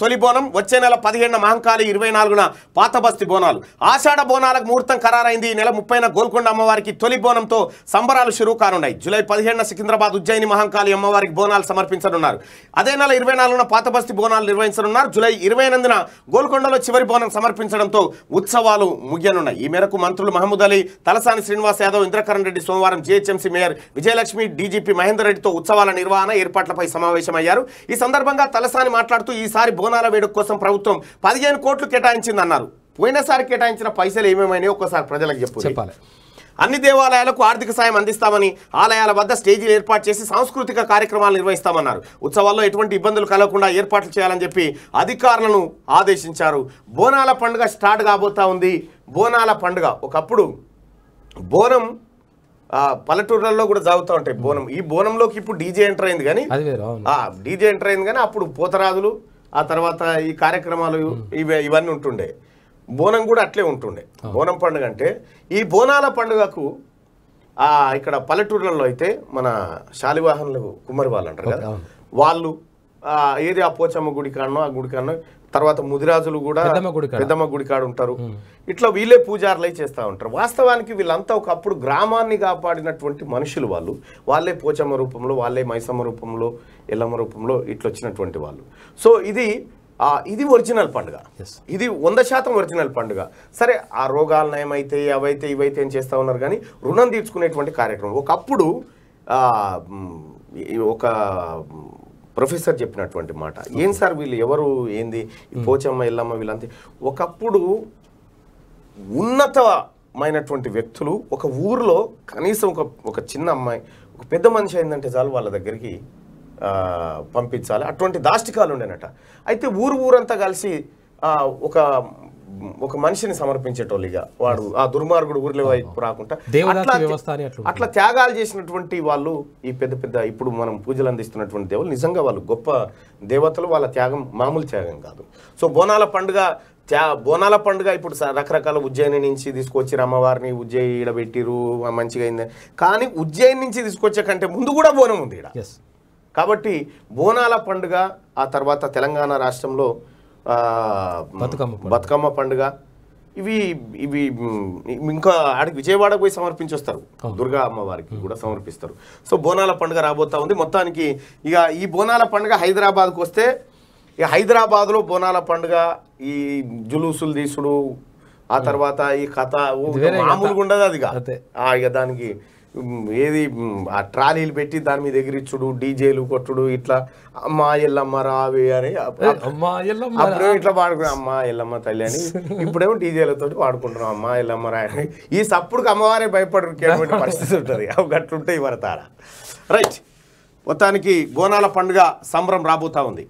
తొలి బోనం వచ్చే నెల పదిహేడున మహంకాళి ఇరవై నాలుగున పాతబస్తి బోనాలు ఆషాఢ బోనాలకు ముహూర్తం ఖరారైంది ఈ నెల ముప్పైన గోల్కొండ అమ్మవారికి తొలి బోనంతో సంబరాలు షురూ కానున్నాయి జూలై పదిహేడున సికింద్రాబాద్ ఉజ్జయిని మహంకాళి అమ్మవారికి బోనాలు సమర్పించనున్నారు అదే నెల ఇరవై నాలుగున పాతబస్తి బోనాలు నిర్వహించనున్నారు జూలై ఇరవై ఎనిమిదిన గోల్కొండలో చివరి బోనం సమర్పించడంతో ఉత్సవాలు ముగియనున్నాయి ఈ మేరకు మంత్రులు మహమూద్ అలీ తలసాని శ్రీనివాస్ యాదవ్ ఇంద్రకరణ్ రెడ్డి సోమవారం GHMC mayor Vijayalakshmi DGP Mahender రెడ్డితో ఉత్సవాల నిర్వహణ ఏర్పాట్లపై సమావేశమయ్యారు ఈ సందర్భంగా తలసాని మాట్లాడుతూ ఈసారి బోనం బోనాల వేడుక కోసం ప్రభుత్వం పదిహేను కోట్లు కేటాయించింది అన్నారు పోయినసారి కేటాయించిన పైసలు ఏమేమైనా ఒక్కసారి ప్రజలకు చెప్పు చెప్పాలి అన్ని దేవాలయాలకు ఆర్థిక సాయం అందిస్తామని ఆలయాల వద్ద స్టేజీలు ఏర్పాటు చేసి సాంస్కృతిక కార్యక్రమాలు నిర్వహిస్తామన్నారు ఉత్సవాల్లో ఎటువంటి ఇబ్బందులు కలగకుండా ఏర్పాట్లు చేయాలని చెప్పి అధికారులను ఆదేశించారు బోనాల పండుగ స్టార్ట్ కాబోతా ఉంది బోనాల పండుగ ఒకప్పుడు బోనం పల్లెటూర్లలో కూడా జాగుతూ ఉంటాయి బోనం ఈ బోనంలోకి ఇప్పుడు డీజే ఎంటర్ అయింది కానీ డీజే ఎంటర్ అయింది కానీ అప్పుడు పోతరాజులు ఆ తర్వాత ఈ కార్యక్రమాలు ఇవే ఇవన్నీ ఉంటుండే బోనం కూడా అట్లే ఉంటుండే బోనం పండుగ అంటే ఈ బోనాల పండుగకు ఇక్కడ పల్లెటూర్లలో అయితే మన శాలివాహనులు కుమ్మరి వాళ్ళు అంటారు కదా వాళ్ళు ఏది ఆ పోచమ్మ గుడి కానో ఆ గుడి కానో తర్వాత ముదిరాజులు కూడా పెద్దమ్మ కాడు ఉంటారు ఇట్లా వీళ్ళే పూజారులై చేస్తూ ఉంటారు వాస్తవానికి వీళ్ళంతా ఒకప్పుడు గ్రామాన్ని కాపాడినటువంటి మనుషులు వాళ్ళు వాళ్ళే పోచమ్మ రూపంలో వాళ్ళే మైసమ్మ రూపంలో ఎల్లమ్మ రూపంలో ఇట్లా వచ్చినటువంటి వాళ్ళు సో ఇది ఇది ఒరిజినల్ పండుగ ఇది వంద శాతం ఒరిజినల్ పండుగ సరే ఆ రోగాలు నయమైతే అవైతే ఇవైతే అని చేస్తూ ఉన్నారు కానీ రుణం తీర్చుకునేటువంటి కార్యక్రమం ఒకప్పుడు ఒక ప్రొఫెసర్ చెప్పినటువంటి మాట ఏం సార్ వీళ్ళు ఎవరు ఏంది పోచమ్మ ఇల్లమ్మ వీళ్ళంతా ఒకప్పుడు ఉన్నతమైనటువంటి వ్యక్తులు ఒక ఊరిలో కనీసం ఒక ఒక చిన్న అమ్మాయి ఒక పెద్ద మనిషి అయిందంటే చాలు వాళ్ళ దగ్గరికి పంపించాలి అటువంటి దాష్టికాలు ఉండేనట అయితే ఊరు ఊరంతా కలిసి ఒక ఒక మనిషిని సమర్పించేటోళ్ళిగా వాడు ఆ దుర్మార్గుడు ఊరిలో వైపు రాకుండా అట్లా త్యాగాలు చేసినటువంటి వాళ్ళు ఈ పెద్ద పెద్ద ఇప్పుడు మనం పూజలు అందిస్తున్నటువంటి దేవులు నిజంగా వాళ్ళు గొప్ప దేవతలు వాళ్ళ త్యాగం మామూలు త్యాగం కాదు సో బోనాల పండుగ త్యా బోనాల పండుగ ఇప్పుడు రకరకాల ఉజ్జయిని నుంచి తీసుకొచ్చి అమ్మవారిని ఉజ్జయి ఈడ పెట్టిరు మంచిగా అయింది కానీ ఉజ్జయిని నుంచి తీసుకొచ్చే కంటే ముందు కూడా బోనం ఉంది ఇక్కడ కాబట్టి బోనాల పండుగ ఆ తర్వాత తెలంగాణ రాష్ట్రంలో బతుకమ్మ పండుగ ఇవి ఇవి ఇంకా ఆడికి విజయవాడకు పోయి సమర్పించి వస్తారు దుర్గా అమ్మవారికి కూడా సమర్పిస్తారు సో బోనాల పండుగ రాబోతా ఉంది మొత్తానికి ఇక ఈ బోనాల పండుగ హైదరాబాద్కు వస్తే ఇక హైదరాబాద్లో బోనాల పండుగ ఈ జులూసులు తీసుడు ఆ తర్వాత ఈ కథ మామూలుగా ఉండదు అది ఇక దానికి ఏది ఆ ట్రాలీలు పెట్టి దాని మీద ఎగిరిచ్చుడు డీజేలు కొట్టుడు ఇట్లా అమ్మా ఎల్లమ్మ రావి అని అప్పుడే ఇట్లా పాడుకున్నాం అమ్మా ఎల్లమ్మ తల్లి అని ఇప్పుడేమో డీజేలతో పాడుకుంటున్నాం అమ్మా ఎల్లమ్మ రా అని ఈ సప్పుడుకు అమ్మవారే భయపడేటువంటి పరిస్థితి ఉంటుంది అవి గట్లుంటే ఇవరతారా రైట్ మొత్తానికి బోనాల పండుగ సంబరం రాబోతా ఉంది